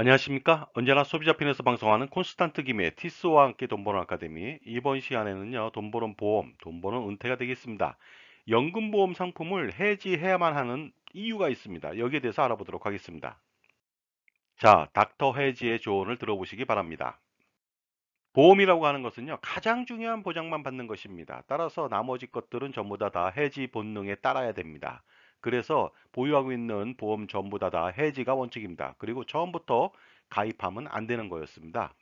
안녕하십니까 언제나 소비자 편에서 방송하는 콘스탄트 김의 티스와 함께 돈버는 아카데미 이번 시간에는요 돈버는 보험 돈버는 은퇴가 되겠습니다 연금보험 상품을 해지해야만 하는 이유가 있습니다 여기에 대해서 알아보도록 하겠습니다 자 닥터 해지의 조언을 들어보시기 바랍니다 보험이라고 하는 것은요 가장 중요한 보장만 받는 것입니다 따라서 나머지 것들은 전부 다, 다 해지 본능에 따라야 됩니다 그래서 보유하고 있는 보험 전부 다, 다 해지가 원칙입니다. 그리고 처음부터 가입하면 안 되는 거였습니다.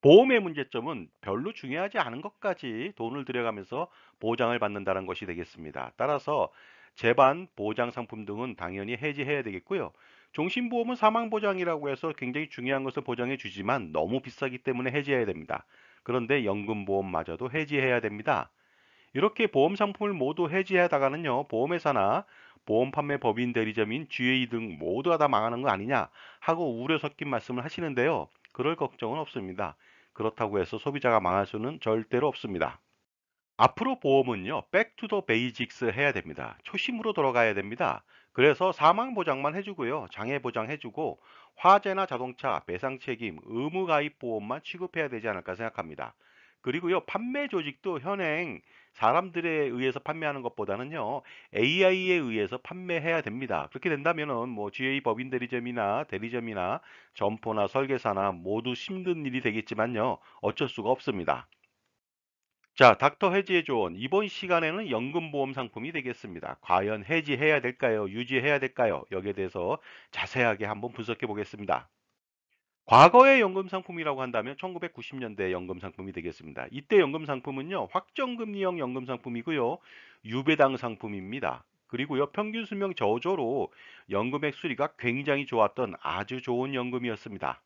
보험의 문제점은 별로 중요하지 않은 것까지 돈을 들여가면서 보장을 받는다는 것이 되겠습니다. 따라서 재반, 보장 상품 등은 당연히 해지해야 되겠고요. 종신보험은 사망보장이라고 해서 굉장히 중요한 것을 보장해 주지만 너무 비싸기 때문에 해지해야 됩니다. 그런데 연금보험마저도 해지해야 됩니다. 이렇게 보험 상품을 모두 해지하다가는요 보험회사나 보험 판매 법인 대리점인 GA 등 모두가 다 망하는 거 아니냐 하고 우려 섞인 말씀을 하시는데요 그럴 걱정은 없습니다 그렇다고 해서 소비자가 망할 수는 절대로 없습니다 앞으로 보험은요 백투더 베이직스 해야 됩니다 초심으로 돌아가야 됩니다 그래서 사망 보장만 해주고요 장애 보장 해주고 화재나 자동차 배상 책임 의무 가입 보험만 취급해야 되지 않을까 생각합니다 그리고요 판매 조직도 현행 사람들에 의해서 판매하는 것보다는요 AI에 의해서 판매해야 됩니다. 그렇게 된다면은 뭐 GA 법인 대리점이나 대리점이나 점포나 설계사나 모두 힘든 일이 되겠지만요 어쩔 수가 없습니다. 자, 닥터 해지의 조언. 이번 시간에는 연금보험 상품이 되겠습니다. 과연 해지해야 될까요? 유지해야 될까요? 여기에 대해서 자세하게 한번 분석해 보겠습니다. 과거의 연금 상품이라고 한다면 1990년대 연금 상품이 되겠습니다. 이때 연금 상품은요. 확정금리형 연금 상품이고요. 유배당 상품입니다. 그리고요. 평균 수명 저조로 연금액 수리가 굉장히 좋았던 아주 좋은 연금이었습니다.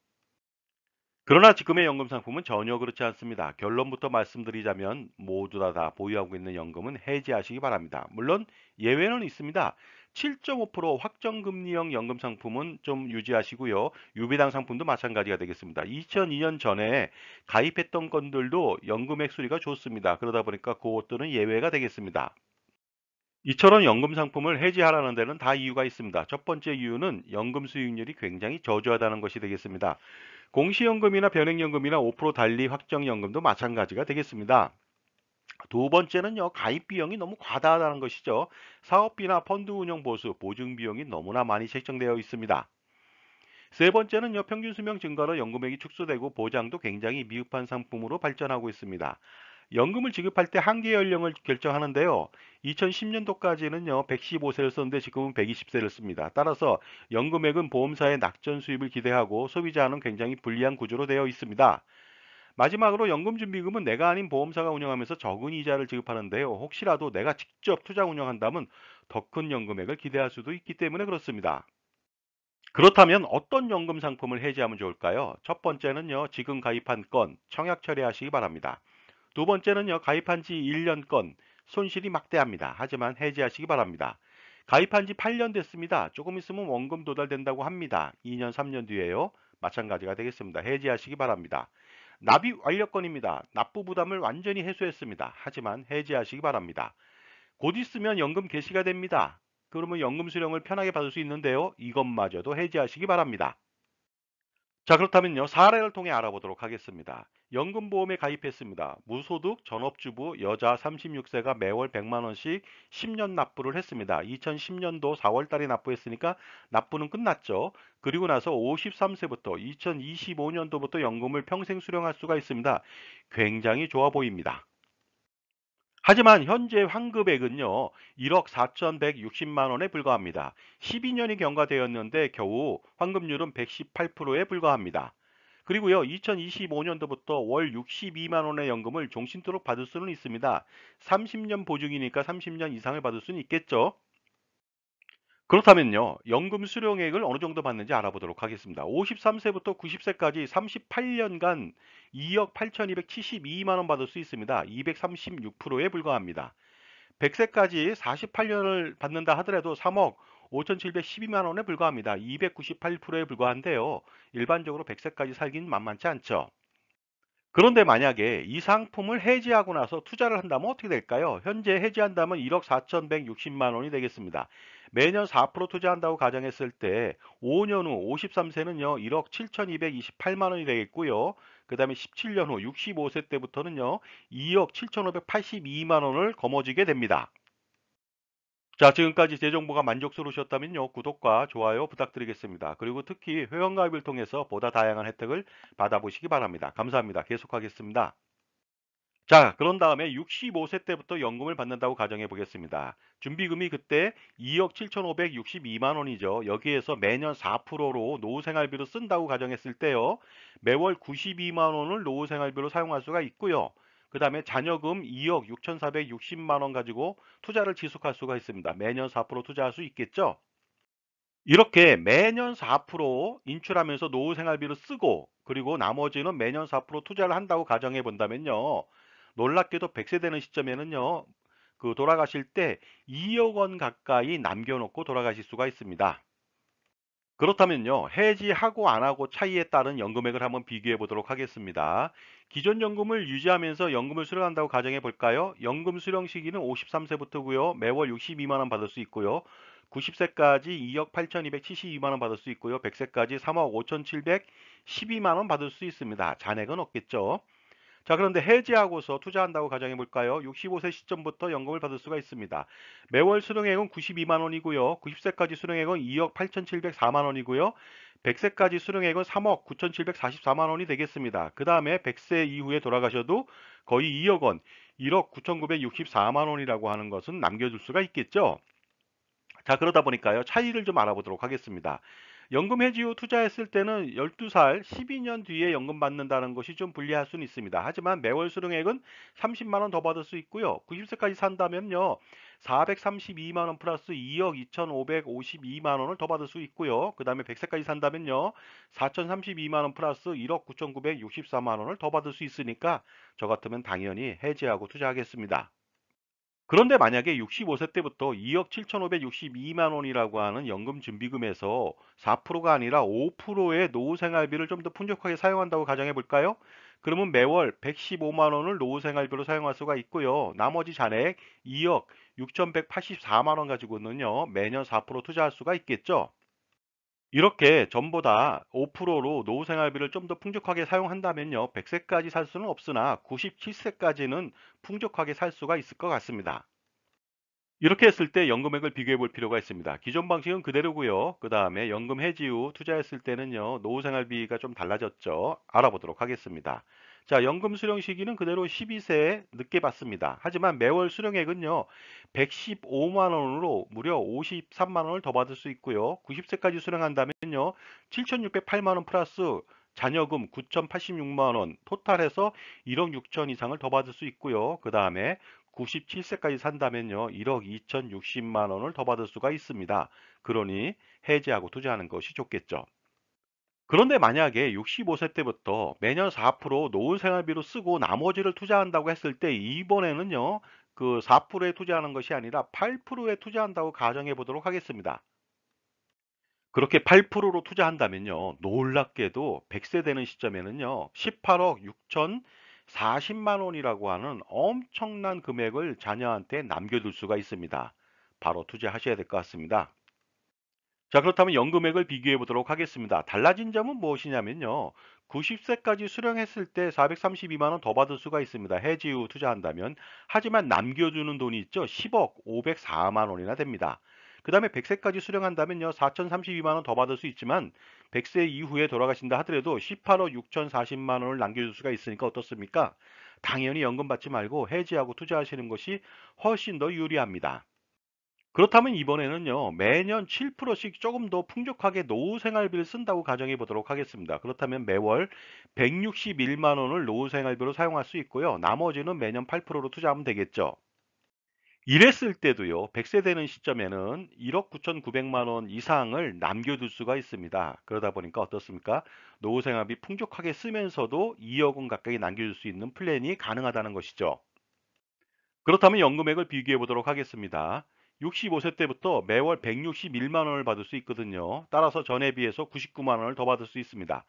그러나 지금의 연금 상품은 전혀 그렇지 않습니다. 결론부터 말씀드리자면 모두 다, 다 보유하고 있는 연금은 해지하시기 바랍니다. 물론 예외는 있습니다. 7.5% 확정금리형 연금 상품은 좀 유지하시고요. 유비당 상품도 마찬가지가 되겠습니다. 2002년 전에 가입했던 건들도 연금액 수리가 좋습니다. 그러다 보니까 그것들은 예외가 되겠습니다. 이처럼 연금 상품을 해지하라는 데는 다 이유가 있습니다. 첫 번째 이유는 연금 수익률이 굉장히 저조하다는 것이 되겠습니다. 공시연금이나 변액연금이나 5% 달리 확정연금도 마찬가지가 되겠습니다. 두 번째는요. 가입 비용이 너무 과다하다는 것이죠. 사업비나 펀드 운영 보수, 보증 비용이 너무나 많이 책정되어 있습니다. 세 번째는요. 평균 수명 증가로 연금액이 축소되고 보장도 굉장히 미흡한 상품으로 발전하고 있습니다. 연금을 지급할 때 한계 연령을 결정하는데요. 2010년도까지는요. 115세를 썼는데 지금은 120세를 씁니다. 따라서 연금액은 보험사의 낙전 수입을 기대하고 소비자는 굉장히 불리한 구조로 되어 있습니다. 마지막으로 연금준비금은 내가 아닌 보험사가 운영하면서 적은 이자를 지급하는데요. 혹시라도 내가 직접 투자 운영한다면 더 큰 연금액을 기대할 수도 있기 때문에 그렇습니다. 그렇다면 어떤 연금 상품을 해지하면 좋을까요? 첫 번째는요. 지금 가입한 건 청약 처리하시기 바랍니다. 두 번째는요. 가입한 지 1년 건 손실이 막대합니다. 하지만 해지하시기 바랍니다. 가입한 지 8년 됐습니다. 조금 있으면 원금 도달된다고 합니다. 2년, 3년 뒤에요. 마찬가지가 되겠습니다. 해지하시기 바랍니다. 납입 완료권입니다 납부 부담을 완전히 해소했습니다. 하지만 해지하시기 바랍니다. 곧 있으면 연금 개시가 됩니다. 그러면 연금 수령을 편하게 받을 수 있는데요. 이것마저도 해지하시기 바랍니다. 자 그렇다면요 사례를 통해 알아보도록 하겠습니다. 연금보험에 가입했습니다. 무소득, 전업주부, 여자 36세가 매월 100만원씩 10년 납부를 했습니다. 2010년도 4월달에 납부했으니까 납부는 끝났죠. 그리고 나서 53세부터 2025년도부터 연금을 평생 수령할 수가 있습니다. 굉장히 좋아 보입니다. 하지만 현재 환급액은요. 1억 4,160만 원에 불과합니다. 12년이 경과되었는데 겨우 환급률은 118%에 불과합니다. 그리고요. 2025년도부터 월 62만 원의 연금을 종신토록 받을 수는 있습니다. 30년 보증이니까 30년 이상을 받을 수는 있겠죠. 그렇다면요. 연금 수령액을 어느 정도 받는지 알아보도록 하겠습니다. 53세부터 90세까지 38년간 2억 8,272만 원 받을 수 있습니다. 236%에 불과합니다. 100세까지 48년을 받는다 하더라도 3억 5,712만 원에 불과합니다. 298%에 불과한데요. 일반적으로 100세까지 살긴 만만치 않죠. 그런데 만약에 이 상품을 해지하고 나서 투자를 한다면 어떻게 될까요? 현재 해지한다면 1억 4,160만 원이 되겠습니다. 매년 4% 투자한다고 가정했을 때 5년 후 53세는요. 1억 7,228만 원이 되겠고요. 그 다음에 17년 후 65세 때부터는요. 2억 7,582만 원을 거머쥐게 됩니다. 자 지금까지 제 정보가 만족스러우셨다면요 구독과 좋아요 부탁드리겠습니다. 그리고 특히 회원가입을 통해서 보다 다양한 혜택을 받아보시기 바랍니다. 감사합니다. 계속하겠습니다. 자 그런 다음에 65세 때부터 연금을 받는다고 가정해 보겠습니다. 준비금이 그때 2억 7,562만 원이죠. 여기에서 매년 4%로 노후생활비로 쓴다고 가정했을 때요. 매월 92만 원을 노후생활비로 사용할 수가 있고요. 그 다음에 잔여금 2억 6,460만 원 가지고 투자를 지속할 수가 있습니다. 매년 4% 투자할 수 있겠죠? 이렇게 매년 4% 인출하면서 노후 생활비를 쓰고 그리고 나머지는 매년 4% 투자를 한다고 가정해 본다면요. 놀랍게도 100세 되는 시점에는요. 그 돌아가실 때 2억 원 가까이 남겨놓고 돌아가실 수가 있습니다. 그렇다면요. 해지하고 안 하고 차이에 따른 연금액을 한번 비교해 보도록 하겠습니다. 기존 연금을 유지하면서 연금을 수령한다고 가정해 볼까요? 연금 수령 시기는 53세부터고요. 매월 62만 원 받을 수 있고요. 90세까지 2억 8,272만 원 받을 수 있고요. 100세까지 3억 5,712만 원 받을 수 있습니다. 잔액은 없겠죠. 자 그런데 해지하고서 투자한다고 가정해 볼까요? 65세 시점부터 연금을 받을 수가 있습니다. 매월 수령액은 92만 원이고요. 90세까지 수령액은 2억 8,704만 원이고요. 100세까지 수령액은 3억 9,744만 원이 되겠습니다. 그 다음에 100세 이후에 돌아가셔도 거의 2억 원, 1억 9,964만 원이라고 하는 것은 남겨줄 수가 있겠죠. 자 그러다 보니까요 차이를 좀 알아보도록 하겠습니다. 연금 해지 후 투자했을 때는 12살 12년 뒤에 연금 받는다는 것이 좀 불리할 수는 있습니다. 하지만 매월 수령액은 30만 원 더 받을 수 있고요. 90세까지 산다면요. 432만 원 플러스 2억 2,552만 원을 더 받을 수 있고요. 그다음에 100세까지 산다면요. 4,032만 원 플러스 1억 9,964만 원을 더 받을 수 있으니까 저 같으면 당연히 해지하고 투자하겠습니다. 그런데 만약에 65세 때부터 2억 7,562만 원이라고 하는 연금 준비금에서 4%가 아니라 5%의 노후 생활비를 좀 더 풍족하게 사용한다고 가정해 볼까요? 그러면 매월 115만 원을 노후 생활비로 사용할 수가 있고요. 나머지 잔액 2억 6,184만 원 가지고는요. 매년 4% 투자할 수가 있겠죠. 이렇게 전보다 5%로 노후 생활비를 좀 더 풍족하게 사용한다면요. 100세까지 살 수는 없으나 97세까지는 풍족하게 살 수가 있을 것 같습니다. 이렇게 했을 때 연금액을 비교해 볼 필요가 있습니다. 기존 방식은 그대로고요. 그 다음에 연금 해지 후 투자했을 때는요. 노후 생활비가 좀 달라졌죠. 알아보도록 하겠습니다. 자, 연금 수령 시기는 그대로 12세 늦게 받습니다. 하지만 매월 수령액은요. 115만 원으로 무려 53만 원을 더 받을 수 있고요. 90세까지 수령한다면요. 7,608만 원 플러스 잔여금 9,086만 원 토탈해서 1억 6천 이상을 더 받을 수 있고요. 그 다음에 97세까지 산다면요. 1억 2,060만 원을 더 받을 수가 있습니다. 그러니 해지하고 투자하는 것이 좋겠죠. 그런데 만약에 65세 때부터 매년 4% 노후 생활비로 쓰고 나머지를 투자한다고 했을 때 이번에는요. 그 4%에 투자하는 것이 아니라 8%에 투자한다고 가정해 보도록 하겠습니다. 그렇게 8%로 투자한다면요. 놀랍게도 100세 되는 시점에는요. 18억 6천 40만 원이라고 하는 엄청난 금액을 자녀한테 남겨둘 수가 있습니다. 바로 투자하셔야 될 것 같습니다. 자, 그렇다면 연금액을 비교해 보도록 하겠습니다. 달라진 점은 무엇이냐면요. 90세까지 수령했을 때 432만 원 더 받을 수가 있습니다. 해지 후 투자한다면. 하지만 남겨두는 돈이 있죠. 10억 504만 원이나 됩니다. 그 다음에 100세까지 수령한다면요. 4,032만 원 더 받을 수 있지만 100세 이후에 돌아가신다 하더라도 18억 6,040만 원을 남겨줄 수가 있으니까 어떻습니까? 당연히 연금 받지 말고 해지하고 투자하시는 것이 훨씬 더 유리합니다. 그렇다면 이번에는요, 매년 7%씩 조금 더 풍족하게 노후 생활비를 쓴다고 가정해 보도록 하겠습니다. 그렇다면 매월 161만 원을 노후 생활비로 사용할 수 있고요. 나머지는 매년 8%로 투자하면 되겠죠. 이랬을 때도요, 100세 되는 시점에는 1억 9,900만 원 이상을 남겨둘 수가 있습니다. 그러다 보니까 어떻습니까? 노후 생활비 풍족하게 쓰면서도 2억 원 가까이 남겨줄 수 있는 플랜이 가능하다는 것이죠. 그렇다면 연금액을 비교해 보도록 하겠습니다. 65세 때부터 매월 161만 원을 받을 수 있거든요. 따라서 전에 비해서 99만 원을 더 받을 수 있습니다.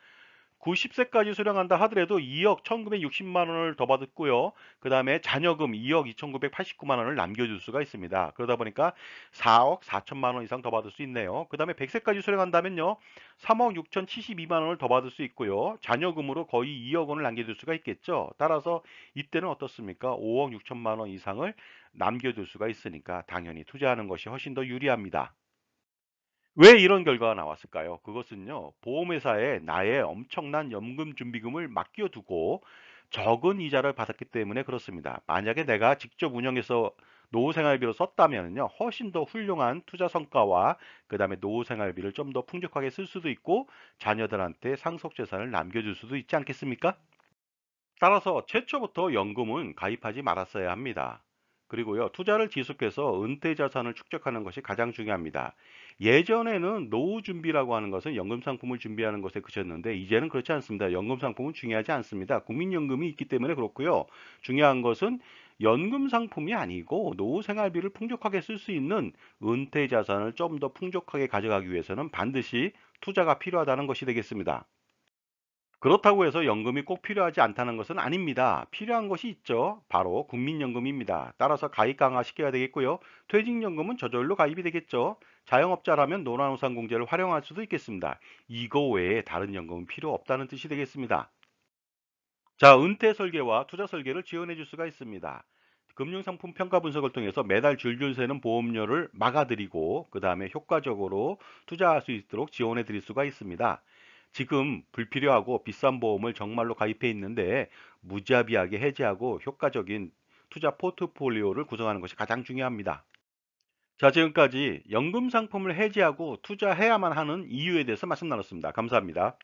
90세까지 수령한다 하더라도 2억 1960만 원을 더 받았고요. 그 다음에 잔여금 2억 2989만 원을 남겨줄 수가 있습니다. 그러다 보니까 4억 4천만 원 이상 더 받을 수 있네요. 그 다음에 100세까지 수령한다면요. 3억 6072만 원을 더 받을 수 있고요. 잔여금으로 거의 2억 원을 남겨줄 수가 있겠죠. 따라서 이때는 어떻습니까? 5억 6천만 원 이상을 남겨줄 수가 있으니까 당연히 투자하는 것이 훨씬 더 유리합니다. 왜 이런 결과가 나왔을까요? 그것은요, 보험회사에 나의 엄청난 연금 준비금을 맡겨두고 적은 이자를 받았기 때문에 그렇습니다. 만약에 내가 직접 운영해서 노후생활비로 썼다면요, 훨씬 더 훌륭한 투자 성과와 그 다음에 노후생활비를 좀 더 풍족하게 쓸 수도 있고 자녀들한테 상속재산을 남겨줄 수도 있지 않겠습니까? 따라서 최초부터 연금은 가입하지 말았어야 합니다. 그리고요, 투자를 지속해서 은퇴 자산을 축적하는 것이 가장 중요합니다. 예전에는 노후 준비라고 하는 것은 연금 상품을 준비하는 것에 그쳤는데 이제는 그렇지 않습니다. 연금 상품은 중요하지 않습니다. 국민연금이 있기 때문에 그렇고요. 중요한 것은 연금 상품이 아니고 노후 생활비를 풍족하게 쓸 수 있는 은퇴 자산을 좀 더 풍족하게 가져가기 위해서는 반드시 투자가 필요하다는 것이 되겠습니다. 그렇다고 해서 연금이 꼭 필요하지 않다는 것은 아닙니다. 필요한 것이 있죠. 바로 국민연금입니다. 따라서 가입 강화시켜야 되겠고요. 퇴직연금은 저절로 가입이 되겠죠. 자영업자라면 노란우산공제를 활용할 수도 있겠습니다. 이거 외에 다른 연금은 필요 없다는 뜻이 되겠습니다. 자, 은퇴 설계와 투자 설계를 지원해 줄 수가 있습니다. 금융상품 평가 분석을 통해서 매달 줄줄 세는 보험료를 막아드리고 그 다음에 효과적으로 투자할 수 있도록 지원해 드릴 수가 있습니다. 지금 불필요하고 비싼 보험을 정말로 가입해 있는데 무자비하게 해지하고 효과적인 투자 포트폴리오를 구성하는 것이 가장 중요합니다. 자 지금까지 연금 상품을 해지하고 투자해야만 하는 이유에 대해서 말씀 나눴습니다. 감사합니다.